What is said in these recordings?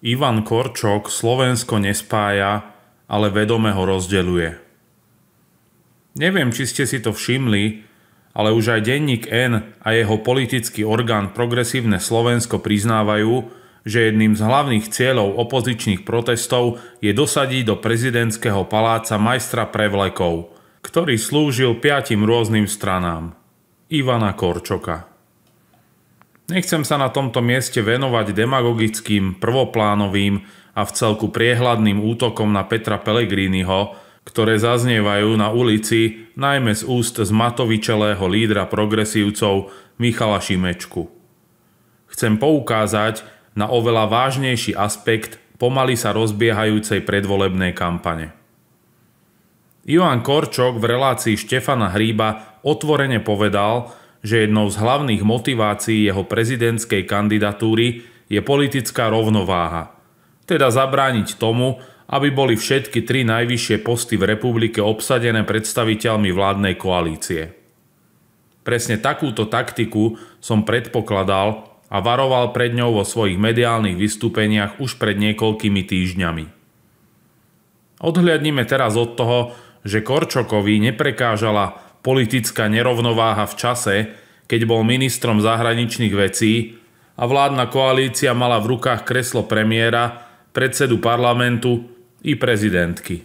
Ivan Korčok Slovensko nespája, ale vedome ho rozdeľuje. Neviem, či ste si to všimli, ale už aj denník N a jeho politický orgán Progresívne Slovensko priznávajú, že jedným z hlavných cieľov opozičných protestov je dosadiť do prezidentského paláca majstra prevlekov, ktorý slúžil piatim rôznym stranám. Ivana Korčoka. Nechcem sa na tomto mieste venovať demagogickým, prvoplánovým a v celku priehľadným útokom na Petra Pellegriniho, ktoré zaznievajú na ulici najmä z úst zmatovičelého lídra progresívcov Michala Šimečku. Chcem poukázať na oveľa vážnejší aspekt pomaly sa rozbiehajúcej predvolebnej kampane. Ivan Korčok v relácii Štefana Hríba otvorene povedal, že jednou z hlavných motivácií jeho prezidentskej kandidatúry je politická rovnováha. Teda zabrániť tomu, aby boli všetky tri najvyššie posty v republike obsadené predstaviteľmi vládnej koalície. Presne takúto taktiku som predpokladal a varoval pred ňou vo svojich mediálnych vystúpeniach už pred niekoľkými týždňami. Odhliadnime teraz od toho, že Korčokovi neprekážala politická nerovnováha v čase, keď bol ministrom zahraničných vecí a vládna koalícia mala v rukách kreslo premiéra, predsedu parlamentu i prezidentky.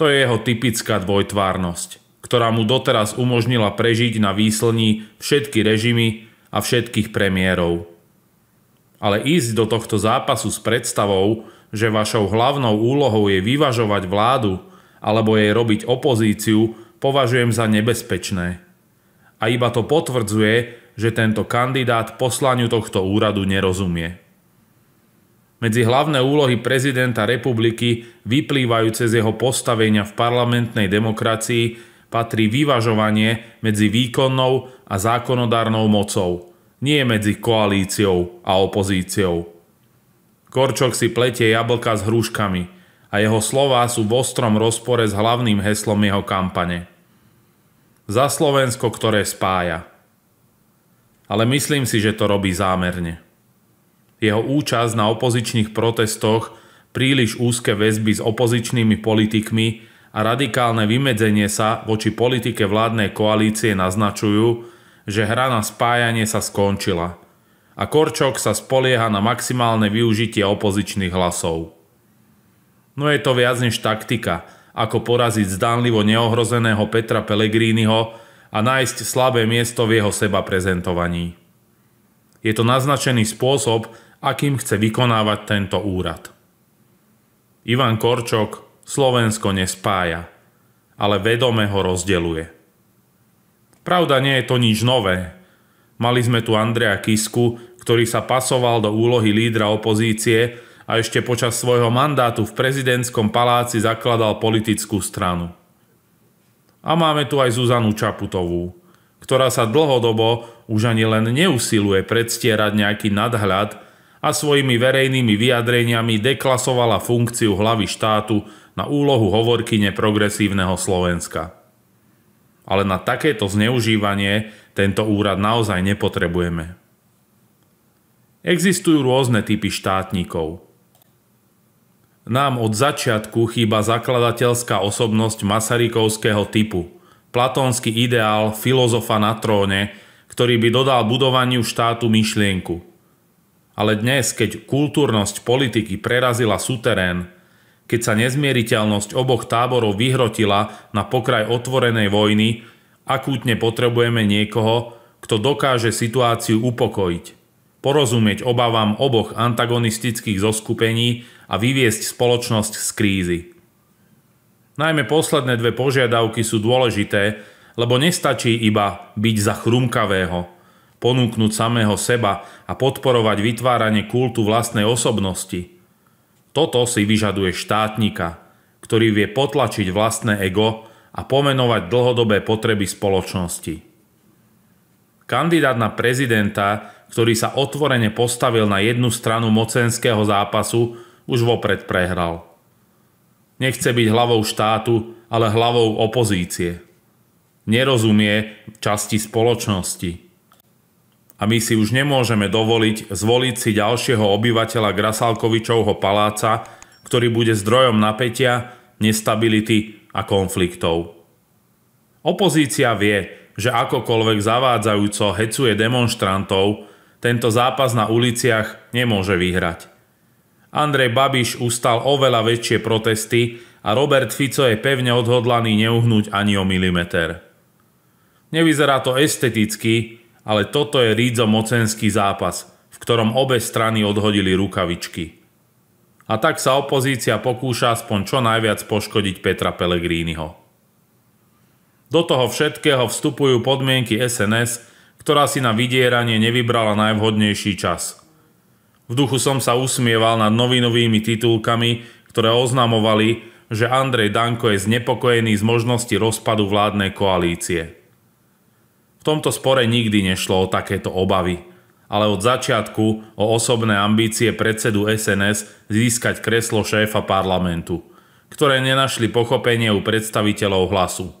To je jeho typická dvojtvárnosť, ktorá mu doteraz umožnila prežiť na výslní všetky režimy a všetkých premiérov. Ale ísť do tohto zápasu s predstavou, že vašou hlavnou úlohou je vyvažovať vládu alebo jej robiť opozíciu považujem za nebezpečné. A iba to potvrdzuje, že tento kandidát poslaniu tohto úradu nerozumie. Medzi hlavné úlohy prezidenta republiky vyplývajúce z jeho postavenia v parlamentnej demokracii patrí vyvažovanie medzi výkonnou a zákonodárnou mocou, nie medzi koalíciou a opozíciou. Korčok si pletie jablka s hruškami a jeho slová sú v ostrom rozpore s hlavným heslom jeho kampane. Za Slovensko, ktoré spája. Ale myslím si, že to robí zámerne. Jeho účasť na opozičných protestoch, príliš úzke väzby s opozičnými politikmi a radikálne vymedzenie sa voči politike vládnej koalície naznačujú, že hra na spájanie sa skončila a Korčok sa spolieha na maximálne využitie opozičných hlasov. No je to viac než taktika – ako poraziť zdánlivo neohrozeného Petra Pellegriniho a nájsť slabé miesto v jeho seba prezentovaní. Je to naznačený spôsob, akým chce vykonávať tento úrad. Ivan Korčok Slovensko nespája, ale vedome ho rozdeluje. Pravda, nie je to nič nové. Mali sme tu Andrea Kisku, ktorý sa pasoval do úlohy lídra opozície a ešte počas svojho mandátu v prezidentskom paláci zakladal politickú stranu. A máme tu aj Zuzanu Čaputovú, ktorá sa dlhodobo už ani len neusiluje predstierať nejaký nadhľad a svojimi verejnými vyjadreniami deklasovala funkciu hlavy štátu na úlohu hovorkyne progresívneho Slovenska. Ale na takéto zneužívanie tento úrad naozaj nepotrebujeme. Existujú rôzne typy štátnikov – nám od začiatku chýba zakladateľská osobnosť masarykovského typu, platónsky ideál filozofa na tróne, ktorý by dodal budovaniu štátu myšlienku. Ale dnes, keď kultúrnosť politiky prerazila suterén, keď sa nezmieriteľnosť oboch táborov vyhrotila na pokraj otvorenej vojny, akútne potrebujeme niekoho, kto dokáže situáciu upokojiť, porozumieť obavám oboch antagonistických zoskupení a vyviesť spoločnosť z krízy. Najmä posledné dve požiadavky sú dôležité, lebo nestačí iba byť za chrumkavého, ponúknuť samého seba a podporovať vytváranie kultu vlastnej osobnosti. Toto si vyžaduje štátnika, ktorý vie potlačiť vlastné ego a pomenovať dlhodobé potreby spoločnosti. Kandidát na prezidenta, ktorý sa otvorene postavil na jednu stranu mocenského zápasu, už vopred prehral. Nechce byť hlavou štátu, ale hlavou opozície. Nerozumie časti spoločnosti. A my si už nemôžeme dovoliť zvoliť si ďalšieho obyvateľa Grasalkovičovho paláca, ktorý bude zdrojom napätia, nestability a konfliktov. Opozícia vie, že akokoľvek zavádzajúco hecuje demonstrantov, tento zápas na uliciach nemôže vyhrať. Andrej Babiš ustal oveľa väčšie protesty a Robert Fico je pevne odhodlaný neuhnúť ani o milimeter. Nevyzerá to esteticky, ale toto je rídzo mocenský zápas, v ktorom obe strany odhodili rukavičky. A tak sa opozícia pokúša aspoň čo najviac poškodiť Petra Pellegriniho. Do toho všetkého vstupujú podmienky SNS, ktorá si na vydieranie nevybrala najvhodnejší čas – v duchu som sa usmieval nad novinovými titulkami, ktoré oznamovali, že Andrej Danko je znepokojený z možnosti rozpadu vládnej koalície. V tomto spore nikdy nešlo o takéto obavy, ale od začiatku o osobné ambície predsedu SNS získať kreslo šéfa parlamentu, ktoré nenašli pochopenie u predstaviteľov hlasu.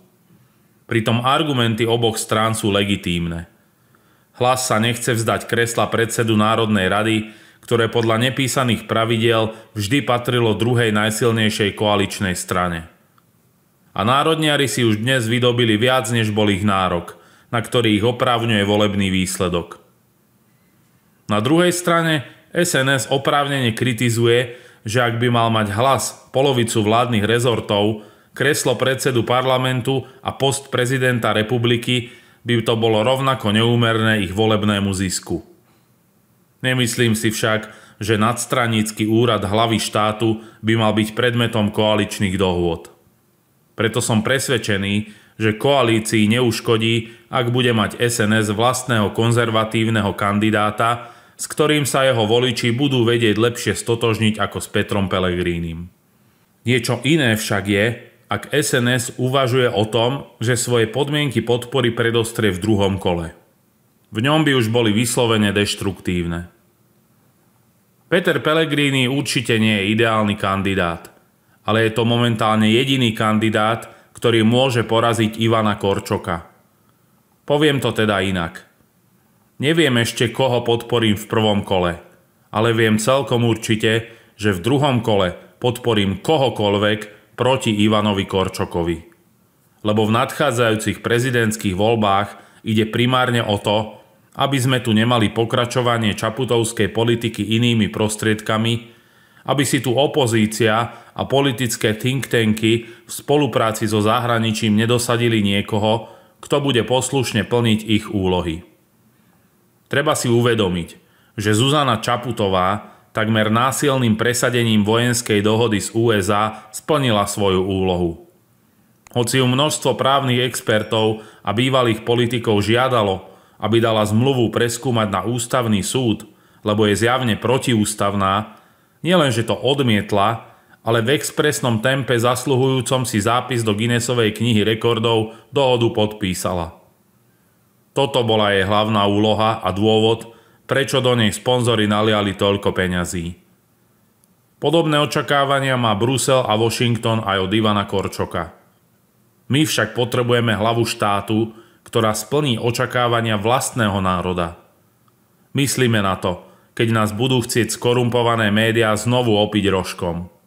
Pritom argumenty oboch strán sú legitímne. Hlas sa nechce vzdať kresla predsedu Národnej rady ktoré podľa nepísaných pravidel vždy patrilo druhej najsilnejšej koaličnej strane. A národniari si už dnes vydobili viac, než bol ich nárok, na ktorý ich oprávňuje volebný výsledok. Na druhej strane SNS oprávnene kritizuje, že ak by mal mať hlas polovicu vládnych rezortov, kreslo predsedu parlamentu a post prezidenta republiky, by to bolo rovnako neúmerné ich volebnému zisku. Nemyslím si však, že nadstranický úrad hlavy štátu by mal byť predmetom koaličných dohôd. Preto som presvedčený, že koalícii neuškodí, ak bude mať SNS vlastného konzervatívneho kandidáta, s ktorým sa jeho voliči budú vedieť lepšie stotožniť ako s Petrom Pelegrínim. Niečo iné však je, ak SNS uvažuje o tom, že svoje podmienky podpory predostrie v druhom kole – v ňom by už boli vyslovene deštruktívne. Peter Pellegrini určite nie je ideálny kandidát, ale je to momentálne jediný kandidát, ktorý môže poraziť Ivana Korčoka. Poviem to teda inak. Neviem ešte, koho podporím v prvom kole, ale viem celkom určite, že v druhom kole podporím kohokoľvek proti Ivanovi Korčokovi. Lebo v nadchádzajúcich prezidentských voľbách ide primárne o to, aby sme tu nemali pokračovanie čaputovskej politiky inými prostriedkami, aby si tu opozícia a politické think tanky v spolupráci so zahraničím nedosadili niekoho, kto bude poslušne plniť ich úlohy. Treba si uvedomiť, že Zuzana Čaputová takmer násilným presadením vojenskej dohody z USA splnila svoju úlohu. Hoci ju množstvo právnych expertov a bývalých politikov žiadalo, aby dala zmluvu preskúmať na ústavný súd, lebo je zjavne protiústavná, nielenže to odmietla, ale v expresnom tempe zasluhujúcom si zápis do Guinnessovej knihy rekordov dohodu podpísala. Toto bola jej hlavná úloha a dôvod, prečo do nej sponzory naliali toľko peňazí. Podobné očakávania má Brusel a Washington aj od Ivana Korčoka. My však potrebujeme hlavu štátu, ktorá splní očakávania vlastného národa. Myslíme na to, keď nás budú chcieť skorumpované médiá znovu opiť rožkom.